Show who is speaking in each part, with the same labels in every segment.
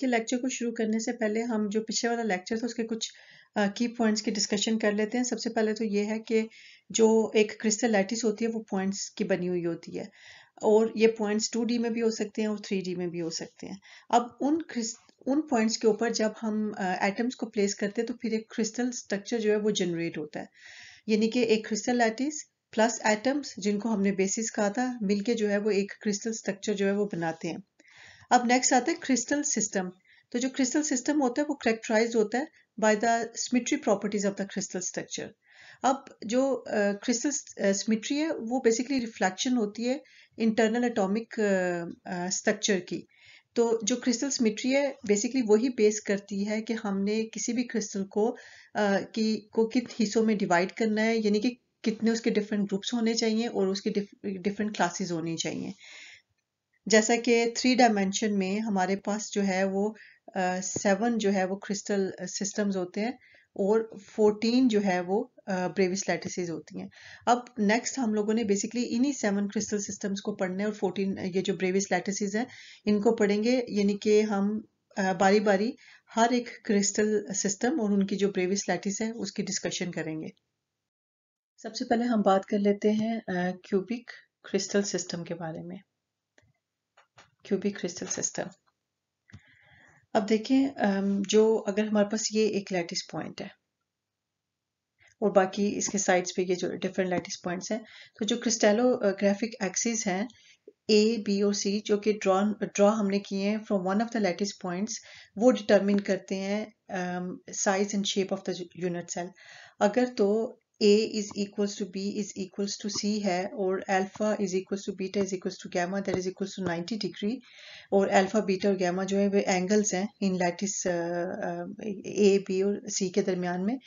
Speaker 1: के लेक्चर को शुरू करने से पहले हम जो पिछले वाला लेक्चर था उसके कुछ की पॉइंट्स की डिस्कशन कर लेते हैं सबसे पहले तो ये है कि जो एक क्रिस्टल लैटिस होती है वो पॉइंट्स की बनी हुई होती है और ये पॉइंट्स 2D में भी हो सकते हैं और 3D में भी हो सकते हैं अब उन उन पॉइंट्स के ऊपर जब हम एटम्स uh, को प्लेस करते हैं तो फिर एक क्रिस्टल स्ट्रक्चर जो है वो जनरेट होता है यानी कि एक क्रिस्टल लैटिस प्लस एटम्स जिनको हमने बेसिस कहा था मिलके जो है वो एक क्रिस्टल स्ट्रक्चर जो है वो बनाते हैं अब नेक्स्ट आता है क्रिस्टल सिस्टम तो जो क्रिस्टल सिस्टम होता है वो करेक्टराइज होता है by the symmetry properties of the crystal structure अब जो क्रिस्टल uh, सिमिट्री uh, है वो बेसिकली रिफ्लेक्शन होती है इंटरनल एटॉमिक स्ट्रक्चर की तो जो क्रिस्टल सिमिट्री है बेसिकली वही बेस करती है कि हमने किसी भी क्रिस्टल को uh, की को कित हिस्सों में डिवाइड करना है यानी कि कितने उसके डिफरेंट ग्रुप्स होने चाहिए और उसके डिफरेंट क्लासेस होनी चाहिए जैसा कि थ्री डायमेंशन में हमारे पास जो है वो सेवन uh, जो है वो क्रिस्टल सिस्टम्स होते हैं और फोर्टीन जो है वो ब्रेविस uh, लैटिसेज होती हैं अब नेक्स्ट हम लोगों ने बेसिकली इन्हीं सेवन क्रिस्टल सिस्टम्स को पढ़ने और फोर्टीन ये जो ब्रेविस लैटिसेज हैं इनको पढ़ेंगे यानी कि हम uh, बारी बारी हर एक क्रिस्टल सिस्टम और उनकी जो ब्रेविस लैटिस है उसकी डिस्कशन करेंगे सबसे पहले हम बात कर लेते हैं क्यूबिक क्रिस्टल सिस्टम के बारे में क्यूबिक क्रिस्टल सिस्टम अब देखें जो अगर हमारे पास ये एक लैटिस पॉइंट है और बाकी इसके साइड्स पे ये जो डिफरेंट लैटिस पॉइंट्स हैं तो जो क्रिस्टेलोग्राफिक एक्सिस हैं ए बी और सी जो कि ड्रॉ ड्रॉ हमने किए हैं from one of the lattice points वो डिटरमिन करते हैं size and shape of the unit cell अगर तो A is equals to B is equals to C है और alpha is equals to beta is equals to gamma that is equals to 90 degree और alpha beta और gamma जो है वे angles हैं इन lattice ए B और सी के दरमियान में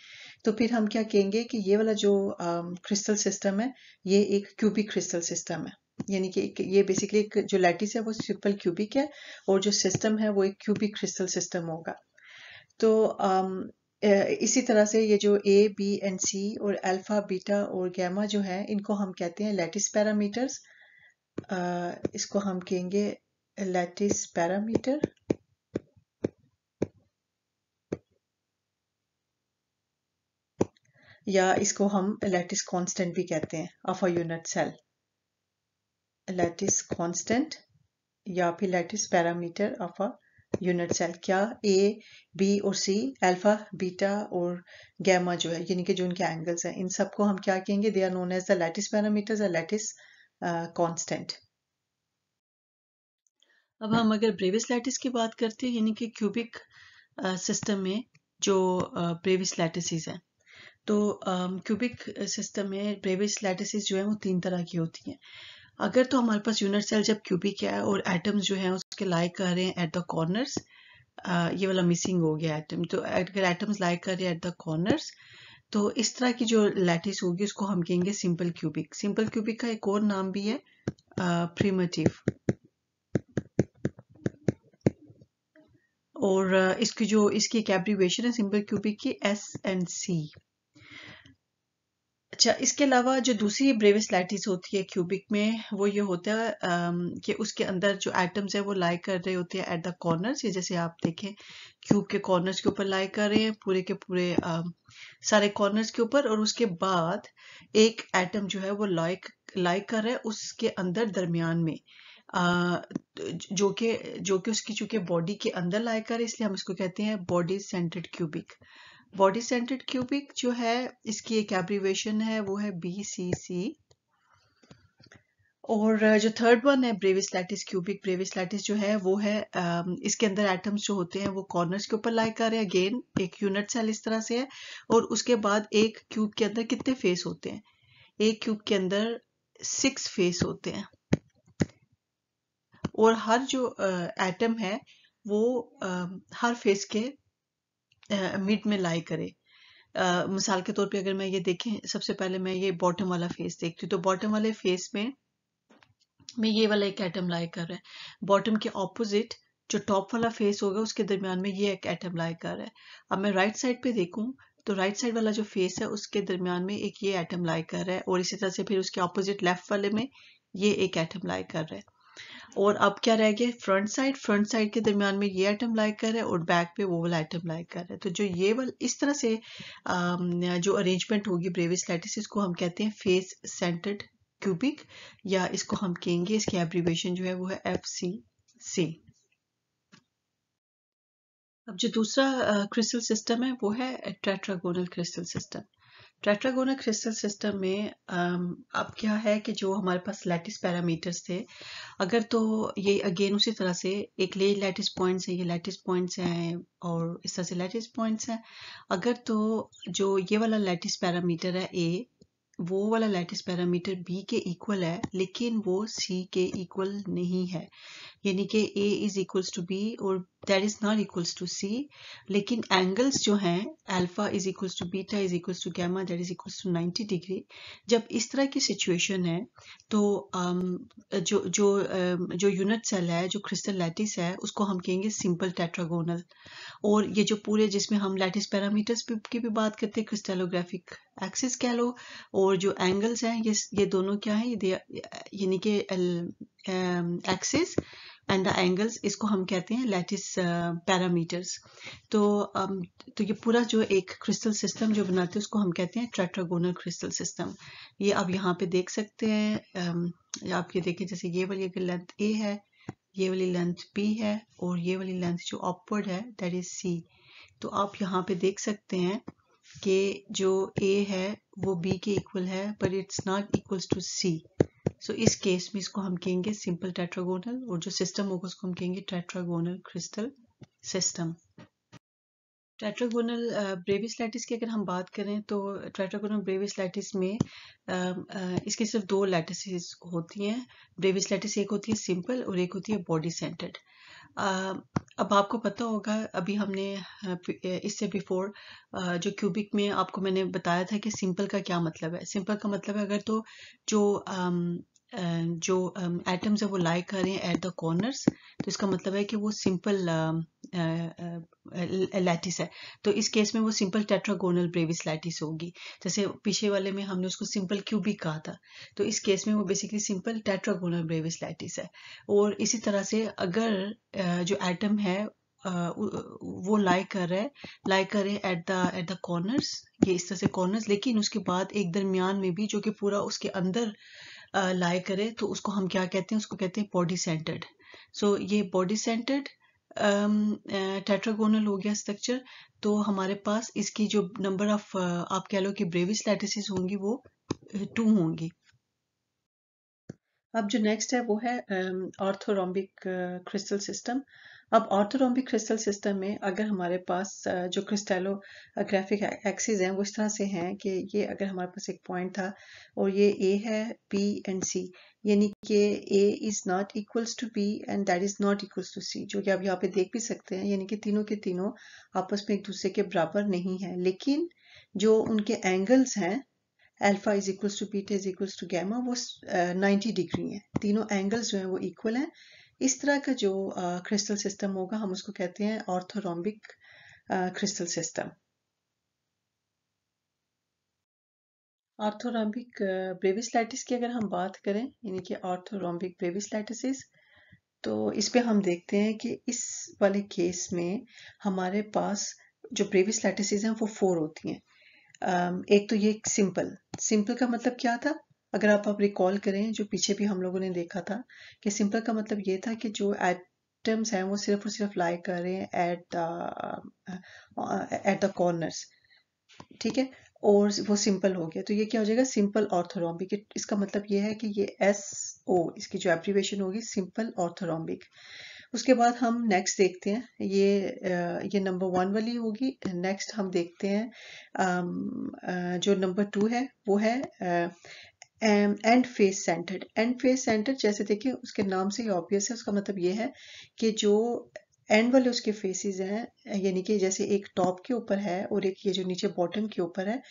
Speaker 1: तो फिर हम क्या कहेंगे कि ये वाला जो क्रिस्टल uh, सिस्टम है ये एक क्यूबिक क्रिस्टल सिस्टम है यानी कि ये बेसिकली एक जो लैटिस है वो सिंपल क्यूबिक है और जो सिस्टम है वो एक क्यूबिक क्रिस्टल सिस्टम होगा तो um, इसी तरह से ये जो ए बी एंड सी और अल्फ़ा बीटा और गैमा जो है इनको हम कहते हैं लैटिस पैरामीटर्स इसको हम कहेंगे लैटिस पैरामीटर या इसको हम लैटिस कांस्टेंट भी कहते हैं of a unit cell lattice constant या फिर lattice parameter of a unit cell क्या ए बी और सी अल्फा बीटा और गैमा जो है यानी कि जो उनके एंगल्स हैं इन सबको हम क्या कहेंगे they are known as the lattice parameters lattice constant अब हम अगर ब्रेविस लैटिस की बात करते हैं यानी कि क्यूबिक सिस्टम uh, में जो ब्रेविस uh, लैटिसज हैं तो क्यूबिक um, सिस्टम में ब्रेविस लैटिसेस जो है वो तीन तरह की होती हैं अगर तो हमारे पास यूनिट सेल जब क्यूबिक है और एटम्स जो हैं उसके लाइक कर रहे हैं एट द कॉर्नर्स ये वाला मिसिंग हो गया एटम तो अगर एटम्स लाइक कर रहे हैं एट द कॉर्नर्स तो इस तरह की जो लैटिस होगी उसको हम कहेंगे सिंपल क्यूबिक सिंपल क्यूबिक का एक और नाम भी है प्रीमेटिव और इसकी जो इसकी एक एब्रीवेशन है सिंपल क्यूबिक की एस एंड सी अच्छा इसके अलावा जो दूसरी ब्रेविस्लाइटिस होती है क्यूबिक में वो ये होता है कि उसके अंदर जो एटम्स है वो लाई कर रहे होते हैं एट द कॉर्नर्स ये जैसे आप देखें क्यूब के कॉर्नर्स के ऊपर लाई कर रहे हैं पूरे के पूरे आ, सारे कॉर्नर्स के ऊपर और उसके बाद एक एटम जो है वो लाइक लाई कर रहे है उसके अंदर दरमियान में आ, जो कि जो कि उसकी चूंकि बॉडी के अंदर लाई कर इसलिए हम इसको कहते हैं body centred cubic body centred cubic जो है इसकी एक एब्रीवेशन है वो है बी सी सी और जो थर्ड वन है Bravais lattice cubic Bravais lattice जो है वो है इसके अंदर एटम्स जो होते हैं वो कॉर्नर्स के ऊपर लाइक कर रहे हैं अगेन एक यूनिट सेल इस तरह से है और उसके बाद एक क्यूब के अंदर कितने फेस होते हैं एक क्यूब के अंदर सिक्स फेस होते हैं और हर जो एटम है वो हर फेस के मिड में लाई करे मिसाल के तौर पे अगर मैं ये देखें सबसे पहले मैं ये बॉटम वाला फेस देखती हूँ तो बॉटम वाले फेस में मैं ये वाला एक एटम लाई कर रहा है बॉटम के ऑपोजिट जो टॉप वाला फेस होगा उसके दरमियान में ये एक एटम लाई कर रहा है अब मैं राइट साइड पे देखूँ तो राइट साइड वाला जो फेस है उसके दरमियान में एक ये एटम लाई कर रहा है और इसी तरह से फिर उसके ऑपोजिट लेफ्ट वाले में ये एक एटम लाई कर रहा है और अब क्या रह गया फ्रंट साइड फ्रंट साइड के दरमियान में ये आइटम लाइक कर है और बैक पे वो वाला आइटम लाइक कर है तो जो ये वाला इस तरह से जो अरेंजमेंट होगी ब्रेविस लैटिस इसको हम कहते हैं फेस सेंटर्ड क्यूबिक या इसको हम कहेंगे इसकी एब्रीवेशन जो है वो है एफ सी सी अब जो दूसरा क्रिस्टल सिस्टम है वो है tetragonal crystal system tetragonal crystal system में um, अब क्या है कि जो हमारे पास लैटिस पैरामीटर्स थे अगर तो ये अगेन उसी तरह से एक ले लैटिस पॉइंट्स हैं ये लैटिस पॉइंट्स हैं और इस तरह से लैटिस पॉइंट्स हैं अगर तो जो ये वाला लैटिस पैरामीटर है ए वो वाला लैटिस पैरामीटर बी के इक्वल है लेकिन वो सी के इक्वल नहीं है यानी कि A is equals to B और that is not equals to C लेकिन एंगल्स जो हैं alpha is equals to beta is equals to gamma that is equals to 90 degree जब इस तरह की सिचुएशन है तो um, जो जो um, जो यूनिट सेल है जो क्रिस्टल लैटिस है उसको हम कहेंगे सिंपल टेट्रागोनल और ये जो पूरे जिसमें हम लैटिस पैरामीटर्स की भी बात करते हैं क्रिस्टलोग्राफिक एक्सिस कह लो और जो एंगल्स हैं ये ये दोनों क्या है यानी कि axis um, and the angles इसको हम कहते हैं लैटिस पैरामीटर्स uh, तो um, तो ये पूरा जो एक क्रिस्टल सिस्टम जो बनाते हैं उसको हम कहते हैं ट्रेट्रागोनल क्रिस्टल सिस्टम ये आप यहाँ पे देख सकते हैं um, आप ये देखें जैसे ये वाली अगर लेंथ ए है ये वाली लेंथ बी है और ये वाली लेंथ जो अपवर्ड है दैट इज सी तो आप यहाँ पे देख सकते हैं कि जो ए है वो बी के इक्वल है but it's not equals to C so इस केस में इसको हम कहेंगे सिंपल टेट्रागोनल और जो सिस्टम होगा उसको हम कहेंगे tetragonal crystal system tetragonal Bravais lattice की अगर हम बात करें तो ट्रेट्रागोनल ब्रेविस लैटिस में um, uh, इसकी सिर्फ दो लैटिस होती हैं ब्रेविस लैटिस एक होती है सिंपल और एक होती है बॉडी सेंटर्ड uh, अब आपको पता होगा अभी हमने uh, इससे बिफोर जो क्यूबिक में आपको मैंने बताया था कि सिंपल का क्या मतलब है सिंपल का मतलब है अगर तो जो um, जो एटम्स है वो लाइक कर रहे हैं एट द कॉर्नर्स तो इसका मतलब है कि वो सिंपल लैटिस है तो इस केस में वो सिंपल टेट्रागोनल ब्रेविस लैटिस होगी जैसे पीछे वाले में हमने उसको सिंपल क्यूबिक कहा था तो इस केस में वो basically simple tetragonal Bravais lattice है और इसी तरह से अगर जो एटम है वो लाइक कर रहा है लाइक कर रहे at the at the corners ये इस तरह से कॉर्नर्स लेकिन उसके बाद एक दरमियान में भी जो कि पूरा उसके अंदर लाए करे तो उसको हम क्या कहते हैं उसको कहते हैं बॉडी सेंटर्ड सो ये बॉडी सेंटर्ड टेट्रागोनल हो गया स्ट्रक्चर तो हमारे पास इसकी जो नंबर ऑफ आप कह लो कि ब्रेविस लैटिसेस होंगी वो टू होंगी अब जो नेक्स्ट है वो है ऑर्थोरॉम्बिक क्रिस्टल सिस्टम अब ऑर्थोरोम्बिक क्रिस्टल सिस्टम में अगर हमारे पास जो ग्राफिक एक्सिस हैं वो इस तरह से हैं कि ये अगर हमारे पास एक पॉइंट था और ये ए है बी एंड सी यानी कि A is not equals to B and that is not equals to C जो कि आप यहाँ पे देख भी सकते हैं यानी कि तीनों के तीनों आपस में एक दूसरे के बराबर नहीं है लेकिन जो उनके एंगल्स हैं alpha is equals to beta is equals to gamma वो नाइन्टी डिग्री है तीनों एंगल्स जो हैं वो इक्वल हैं इस तरह का जो क्रिस्टल सिस्टम होगा हम उसको कहते हैं ऑर्थोरॉम्बिक क्रिस्टल सिस्टम ऑर्थोरॉम्बिक ब्रेविसलाइटिस की अगर हम बात करें यानी कि ऑर्थोरॉम्बिक ब्रेविसलाइटिस तो इस पे हम देखते हैं कि इस वाले केस में हमारे पास जो ब्रेविस लाइटिस हैं वो फोर होती हैं एक तो ये सिंपल सिंपल का मतलब क्या था अगर आप आप रिकॉल करें जो पीछे भी हम लोगों ने देखा था कि सिंपल का मतलब ये था कि जो एटम्स हैं वो सिर्फ और सिर्फ लाई कर रहे हैं at the at the corners ठीक है और वो सिंपल हो गया तो ये क्या हो जाएगा सिंपल ऑर्थोरॉम्बिक इसका मतलब ये है कि ये एस ओ इसकी जो एप्रीवेशन होगी सिंपल ऑर्थोरॉम्बिक उसके बाद हम नेक्स्ट देखते हैं ये uh, ये नंबर वन वाली होगी नेक्स्ट हम देखते हैं um, uh, जो नंबर टू है वो है uh, end face centred end face centre जैसे देखिए उसके नाम से ही ऑब्वियस है उसका मतलब ये है कि जो एंड वाले उसके फेसेस हैं यानी कि जैसे एक टॉप के ऊपर है और एक ये जो नीचे बॉटम के ऊपर है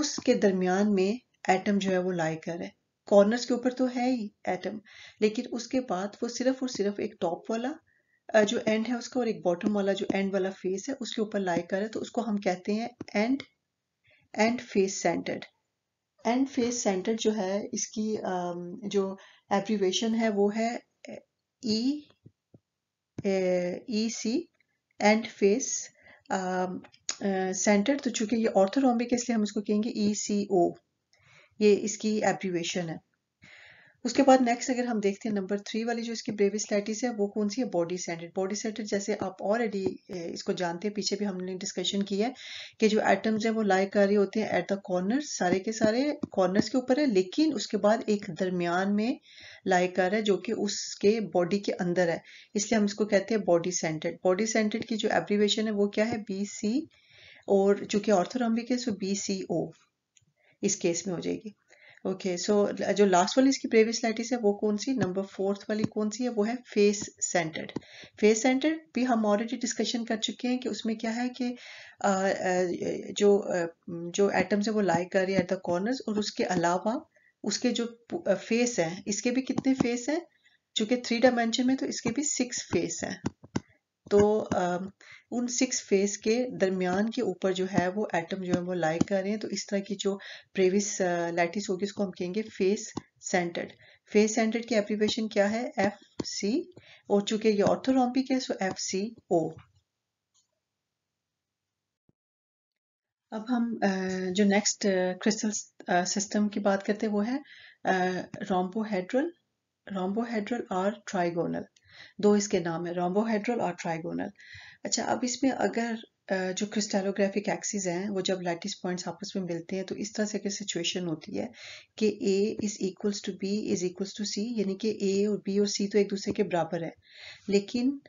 Speaker 1: उसके दरमियान में एटम जो है वो लाई है कॉर्नर्स के ऊपर तो है ही एटम लेकिन उसके बाद वो सिर्फ और सिर्फ एक टॉप वाला जो एंड है उसका और एक बॉटम वाला जो एंड वाला फेस है उसके ऊपर लाई है तो उसको हम कहते हैं end end face centred end face centre जो है इसकी जो एप्रीवेशन है वो है E E C end face centre तो चूंकि ये ऑर्थोरोमिक इसलिए हम इसको कहेंगे ई सी ओ ये इसकी एप्रीवेशन है उसके बाद नेक्स्ट अगर हम देखते हैं नंबर थ्री वाली जो इसकी ब्रेविस है वो कौन सी है बॉडी सेंटेड बॉडी सेंटेड जैसे आप ऑलरेडी इसको जानते हैं पीछे भी हमने डिस्कशन की है कि जो एटम्स हैं वो लाइक कर रहे होते हैं एट द कॉर्नर सारे के सारे कॉर्नर्स के ऊपर है लेकिन उसके बाद एक दरमियान में लाइक कर है जो कि उसके बॉडी के अंदर है इसलिए हम इसको कहते हैं बॉडी सेंटेड बॉडी सेंटेड की जो एब्रीवेशन है वो क्या है बी सी और चूंकि ऑर्थोरम्बिक है सो बी सी ओ इस केस में हो जाएगी ओके सो जो लास्ट वाली इसकी प्रीवियस लाइटिस है वो कौन सी नंबर फोर्थ वाली कौन सी है वो है फेस सेंटर्ड फेस सेंटर्ड भी हम ऑलरेडी डिस्कशन कर चुके हैं कि उसमें क्या है कि जो जो एटम्स है वो लाइक कर रही है एट द कॉर्नर्स और उसके अलावा उसके जो फेस हैं इसके भी कितने फेस हैं चूंकि थ्री डायमेंशन में तो इसके भी सिक्स फेस हैं तो उन सिक्स फेस के दरमियान के ऊपर जो है वो एटम जो है वो लाइक कर रहे हैं तो इस तरह की जो प्रेविस लैटिस होगी उसको हम कहेंगे फेस सेंटर्ड फेस सेंटर्ड की एप्लीकेशन क्या है एफ सी और चूंकि ये ऑर्थोरॉम्पिक है सो एफ सी ओ अब हम जो नेक्स्ट क्रिस्टल सिस्टम की बात करते हैं वो है रोम्बोहेड्रल रोम्बोहेड्रल और ट्राइगोनल दो इसके नाम है रोम्बोहेड्रल और ट्राइगोनल अच्छा अब इसमें अगर जो क्रिस्टेलोग्राफिक एक्सिस हैं वो जब लैटिस पॉइंट्स आपस में मिलते हैं तो इस तरह से अगर सिचुएशन होती है कि A is equals to B is equals to C यानी कि ए और बी और सी तो एक दूसरे के बराबर है लेकिन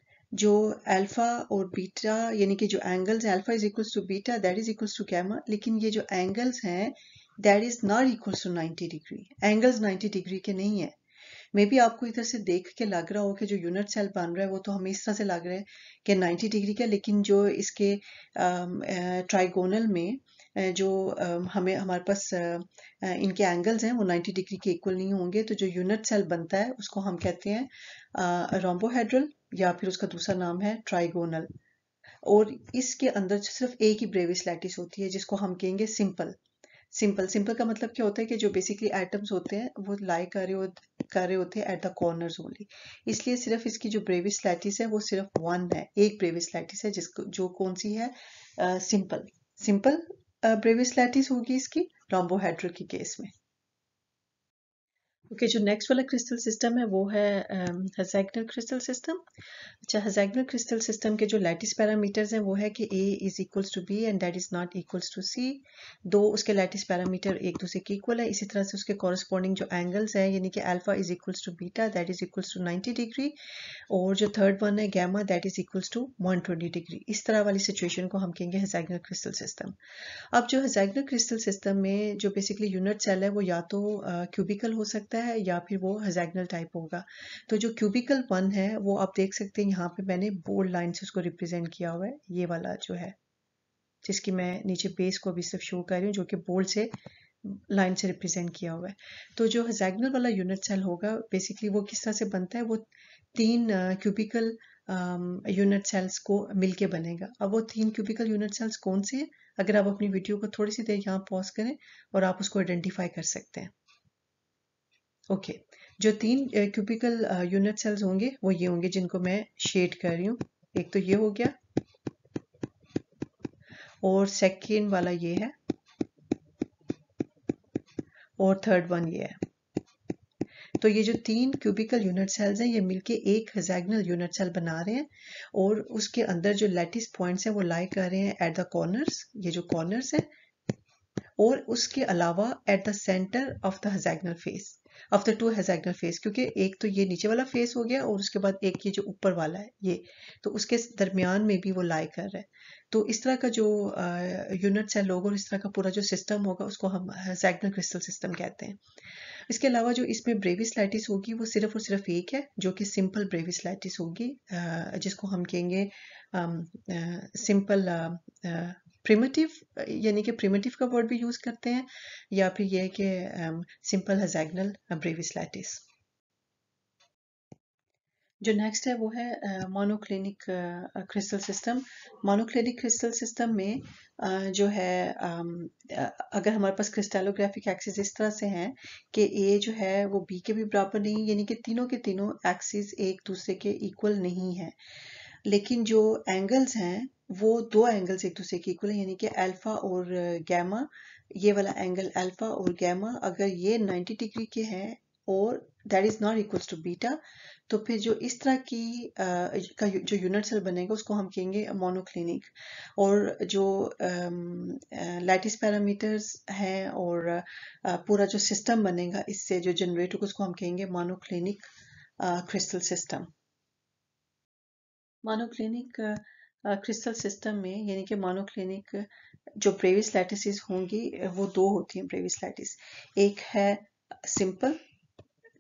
Speaker 1: जो अल्फा और बीटा यानी कि जो एंगल्स हैं alpha is equals to beta that is equals to gamma लेकिन ये जो एंगल्स हैं that is not equals to 90 degree angles 90 degree के नहीं है मे भी आपको इधर से देख के लग रहा हो कि जो यूनिट सेल बन रहा है वो तो हमें इस तरह से लग रहा है कि 90 डिग्री का लेकिन जो इसके ट्राइगोनल में जो हमें हमारे पास इनके एंगल्स हैं वो 90 डिग्री के इक्वल नहीं होंगे तो जो यूनिट सेल बनता है उसको हम कहते हैं रोम्बोहेड्रल या फिर उसका दूसरा नाम है ट्राइगोनल और इसके अंदर सिर्फ एक ही ब्रेविस लैटिस होती है जिसको हम कहेंगे सिंपल सिंपल सिंपल का मतलब क्या होता है कि जो बेसिकली एटम्स होते हैं वो लाइक आ रहे हो कर रहे होते हैं एट द कॉर्नर ओनली इसलिए सिर्फ इसकी जो ब्रेविस लैटिस है वो सिर्फ वन है एक ब्रेविस लैटिस है जिसको जो कौन सी है सिंपल सिंपल ब्रेविस लैटिस होगी इसकी लॉम्बोहाइड्रो के केस में ओके जो नेक्स्ट वाला क्रिस्टल सिस्टम है वो है हजैगनल क्रिस्टल सिस्टम अच्छा हजैगनल क्रिस्टल सिस्टम के जो लैटिस पैरामीटर्स हैं वो है कि A is equals to B and that is not equals to C दो उसके लैटिस पैरामीटर एक दूसरे के इक्वल है इसी तरह से उसके कॉरस्पॉन्डिंग जो एंगल्स हैं यानी कि alpha is equals to beta that is equals to ninety degree और जो थर्ड वन है gamma that is equals to one twenty degree इस तरह वाली सिचुएशन को हम कहेंगे हजैगनल क्रिस्टल सिस्टम अब जो हजैगनल क्रिस्टल सिस्टम में जो बेसिकली यूनिट सेल है वो या तो क्यूबिकल uh, हो सकता है सकता है या फिर वो हजैगनल टाइप होगा तो जो क्यूबिकल वन है वो आप देख सकते हैं यहाँ पे मैंने बोल्ड लाइन से उसको रिप्रेजेंट किया हुआ है ये वाला जो है जिसकी मैं नीचे बेस को अभी सिर्फ शो कर रही हूँ जो कि बोल्ड से लाइन से रिप्रेजेंट किया हुआ है तो जो हजैगनल वाला यूनिट सेल होगा बेसिकली वो किस तरह से बनता है वो तीन क्यूबिकल यूनिट सेल्स को मिलके बनेगा अब वो तीन क्यूबिकल यूनिट सेल्स कौन से हैं अगर आप अपनी वीडियो को थोड़ी सी देर यहाँ पॉज करें और आप उसको आइडेंटिफाई कर सकते हैं ओके जो तीन क्यूबिकल यूनिट सेल्स होंगे वो ये होंगे जिनको मैं शेड कर रही हूँ एक तो ये हो गया और सेकेंड वाला ये है और थर्ड वन ये है तो ये जो तीन क्यूबिकल यूनिट सेल्स हैं ये मिलके एक हेजैगनल यूनिट सेल बना रहे हैं और उसके अंदर जो लेटिस पॉइंट्स हैं वो लाई कर रहे हैं एट द कॉर्नर्स ये जो कॉर्नर्स हैं और उसके अलावा at the centre of the hexagonal face the two hexagonal face क्योंकि एक तो ये नीचे वाला फेस हो गया और उसके बाद एक ये जो ऊपर वाला है ये तो उसके दरमियान में भी वो लाई कर रहा है तो इस तरह का जो यूनिट्स है लोग और इस तरह का पूरा जो सिस्टम होगा उसको हम हेजाइगनल क्रिस्टल सिस्टम कहते हैं इसके अलावा जो इसमें ब्रेविस लाइटिस होगी वो सिर्फ और सिर्फ एक है जो कि सिंपल ब्रेविस लाइटिस होगी जिसको हम कहेंगे सिंपल प्रिमेटिव यानी कि प्रिमेटिव का वर्ड भी यूज़ करते हैं या फिर यह कि सिंपल हजैगनल ब्रेविस लैटिस जो नेक्स्ट है वो है monoclinic crystal system monoclinic crystal system में uh, जो है um, uh, अगर हमारे पास क्रिस्टलोग्राफिक एक्सिस इस तरह से हैं कि ए जो है वो बी के भी बराबर नहीं यानी कि तीनों के तीनों एक्सिस एक दूसरे के इक्वल नहीं है लेकिन जो एंगल्स हैं वो दो एंगल्स एक दूसरे के इक्वल है यानी कि अल्फा और गैमा uh, ये वाला एंगल अल्फा और गैमा अगर ये 90 डिग्री के हैं और that is not equals to beta तो फिर जो इस तरह की आ, uh, का जो यूनिट सेल बनेगा उसको हम कहेंगे मोनोक्लिनिक और जो लैटिस um, पैरामीटर्स uh, हैं और आ, पूरा जो सिस्टम बनेगा इससे जो जनरेट होगा उसको हम कहेंगे monoclinic crystal system monoclinic crystal system में यानी कि मानोक्लिनिक जो प्रेविस लैटिसिस होंगी वो दो होती हैं प्रेविस लैटिस एक है सिंपल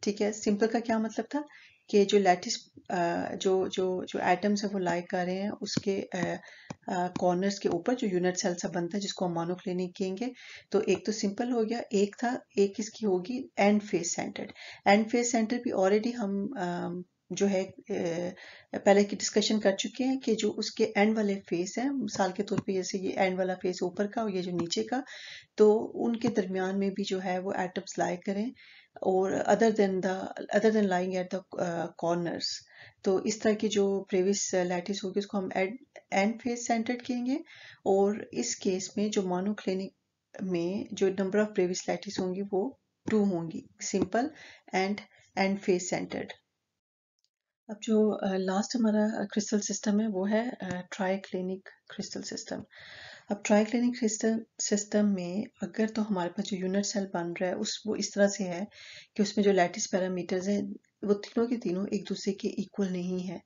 Speaker 1: ठीक है सिंपल का क्या मतलब था कि जो लैटिस uh, जो जो जो एटम्स हैं वो लाई कर रहे हैं उसके कॉर्नर्स uh, uh, के ऊपर जो यूनिट सेल सा बनता है जिसको हम मोनोक्लिनिक कहेंगे तो एक तो सिंपल हो गया एक था एक इसकी होगी end face centred end face centre भी ऑलरेडी हम um, जो है पहले की डिस्कशन कर चुके हैं कि जो उसके एंड वाले फेस हैं मिसाल के तौर पे जैसे ये एंड वाला फेस ऊपर का और ये जो नीचे का तो उनके दरमियान में भी जो है वो एटम्स लाइक करें और other than the other than lying at the corners तो इस तरह की जो प्रीवियस लैटिस होगी उसको हम एड एंड फेस सेंटर्ड कहेंगे और इस केस में जो क्लिनिक में जो नंबर ऑफ प्रीवियस लैटिस होंगी वो टू होंगी simple and end face centred अब जो लास्ट हमारा क्रिस्टल सिस्टम है वो है ट्राइक्लिनिक क्रिस्टल सिस्टम अब ट्राइक्लिनिक क्रिस्टल सिस्टम में अगर तो हमारे पास जो यूनिट सेल बन रहा है उस वो इस तरह से है कि उसमें जो लैटिस पैरामीटर्स हैं वो तीनों के तीनों एक दूसरे के इक्वल नहीं है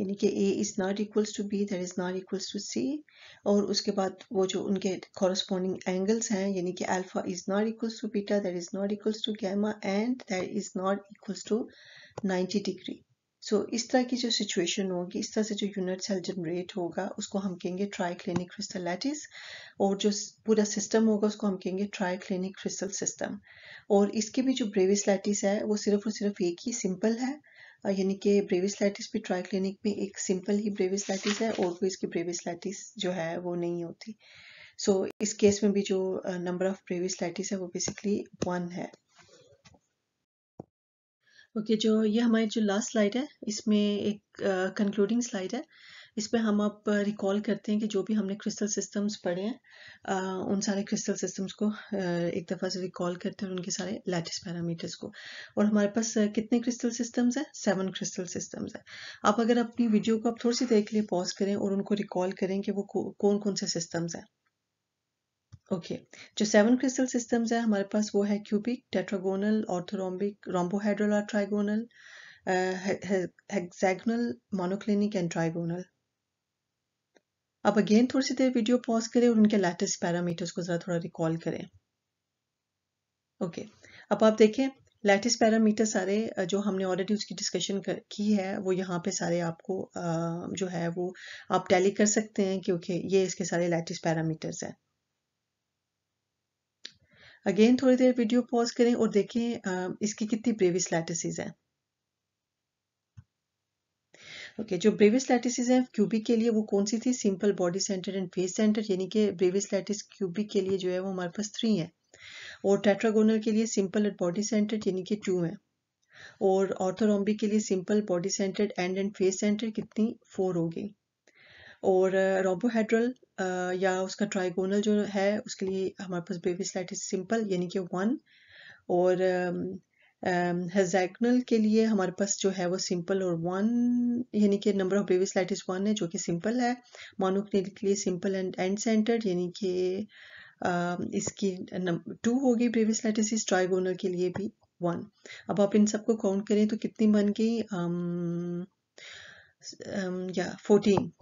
Speaker 1: यानी कि A is not equals to B that is not equals to C और उसके बाद वो जो उनके कॉरस्पॉन्डिंग एंगल्स हैं यानी कि alpha is not equals to beta that is not equals to gamma and that is not equals to 90 degree so so, इस तरह की जो सिचुएशन होगी इस तरह से जो यूनिट सेल जनरेट होगा उसको हम कहेंगे क्रिस्टल क्रिस्टलाइटिस और जो पूरा सिस्टम होगा उसको हम कहेंगे क्लिनिक क्रिस्टल सिस्टम और इसकी भी जो ब्रेविस लैटिस है वो सिर्फ और सिर्फ एक ही सिंपल है यानी कि ब्रेविस लैटिस भी ट्राईक्लिनिक में एक सिंपल ही ब्रेविस लैटिस है और कोई इसकी ब्रेविस लैटिस जो है वो नहीं होती सो so, इस केस में भी जो नंबर ऑफ ब्रेविस लैटिस है वो बेसिकली वन है ओके जो ये हमारी जो लास्ट स्लाइड है इसमें एक कंक्लूडिंग uh, स्लाइड है इस पर हम आप रिकॉल करते हैं कि जो भी हमने क्रिस्टल सिस्टम्स पढ़े हैं आ, उन सारे क्रिस्टल सिस्टम्स को आ, एक दफ़ा से रिकॉल करते हैं उनके सारे लेटेस्ट पैरामीटर्स को और हमारे पास कितने क्रिस्टल सिस्टम्स हैं सेवन क्रिस्टल सिस्टम्स हैं आप अगर अपनी वीडियो को आप थोड़ी सी देर के लिए पॉज करें और उनको रिकॉल करें कि वो कौन कौन से सिस्टम्स हैं ओके okay. जो सेवन क्रिस्टल सिस्टम्स है हमारे पास वो है क्यूबिक टेट्रागोनल ऑर्थोरोम्बिक रोम्बोहाइड्रल और trigonal hexagonal monoclinic and trigonal अब अगेन थोड़ी सी देर वीडियो पॉज करें और उनके लेटेस्ट पैरामीटर्स को ज़रा थोड़ा रिकॉल करें ओके okay. अब आप देखें लेटेस्ट पैरामीटर सारे uh, जो हमने ऑलरेडी उसकी डिस्कशन की है वो यहाँ पे सारे आपको uh, जो है वो आप टैली कर सकते हैं क्योंकि ये इसके सारे लेटेस्ट पैरामीटर्स हैं अगेन थोड़ी देर वीडियो पॉज करें और देखें इसकी कितनी ब्रेविस लैटिसज हैं ओके okay, जो ब्रेविस लैटिसज हैं क्यूबिक के लिए वो कौन सी थी simple body centre and face centre यानी कि ब्रेविस लैटिस क्यूबिक के लिए जो है वो हमारे पास थ्री है और टेट्रागोनल के लिए सिंपल एंड बॉडी सेंटर यानी कि टू है और ऑर्थोरॉम्बिक के लिए simple body centre and end face centre कितनी फोर हो गई और रोबोहेड्रल या उसका ट्राइगोनल जो है उसके लिए हमारे पास बेबी स्लाइट इज सिंपल यानी कि वन और हेजैगनल के लिए हमारे पास जो है वो सिंपल और वन यानी कि number of baby slight is one है जो कि सिंपल है मोनोक्निल के लिए सिंपल एंड एंड सेंटर यानी कि इसकी टू होगी बेबी स्लाइटिस ट्राइगोनल के लिए भी वन अब आप इन सबको काउंट करें तो कितनी बन गई या फोर्टीन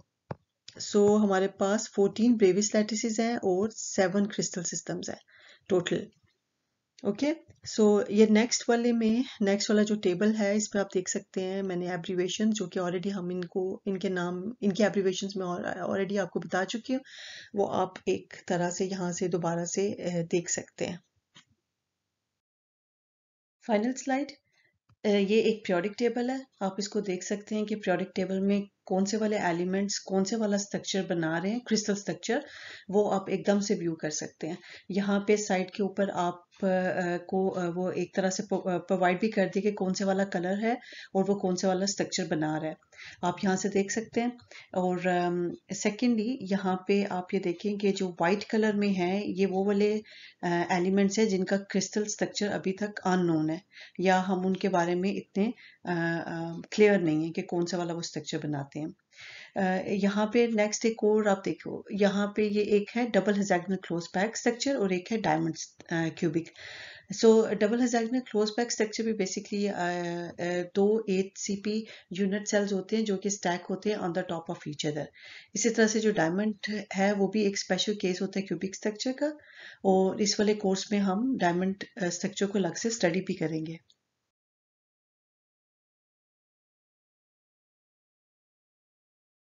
Speaker 1: सो so, हमारे पास 14 ब्रेविस लैटिसज हैं और सेवन क्रिस्टल सिस्टम्स हैं टोटल ओके सो ये नेक्स्ट वाले में नेक्स्ट वाला जो टेबल है इस पर आप देख सकते हैं मैंने एब्रीवेशन जो कि ऑलरेडी हम इनको इनके नाम इनके एब्रीवेशन में ऑलरेडी आपको बता चुकी हूँ वो आप एक तरह से यहाँ से दोबारा से देख सकते हैं फाइनल स्लाइड ये एक प्योडिक टेबल है आप इसको देख सकते हैं कि प्योडिक टेबल में कौन से वाले एलिमेंट्स कौन से वाला स्ट्रक्चर बना रहे हैं क्रिस्टल स्ट्रक्चर वो आप एकदम से व्यू कर सकते हैं यहाँ पे साइड के ऊपर आप को वो एक तरह से प्रोवाइड भी कर दिए कि कौन से वाला कलर है और वो कौन से वाला स्ट्रक्चर बना रहा है आप यहाँ से देख सकते हैं और सेकेंडली यहाँ पे आप ये देखें कि जो वाइट कलर में है ये वो वाले एलिमेंट्स हैं जिनका क्रिस्टल स्ट्रक्चर अभी तक अननोन है या हम उनके बारे में इतने क्लियर नहीं है कि कौन सा वाला वो स्ट्रक्चर बनाते हैं यहाँ पे नेक्स्ट एक और आप देखो यहाँ पे ये एक है double hexagonal close pack structure और एक है diamond cubic So double hexagonal closed pack structure भी बेसिकली uh, uh, दो H C P unit cells होते हैं जो कि स्टैक होते हैं on the top of each other इसी तरह से जो डायमंड है वो भी एक स्पेशल केस होता है क्यूबिक स्ट्रक्चर का और इस वाले कोर्स में हम डायमंड स्ट्रक्चर uh, को अलग से स्टडी भी करेंगे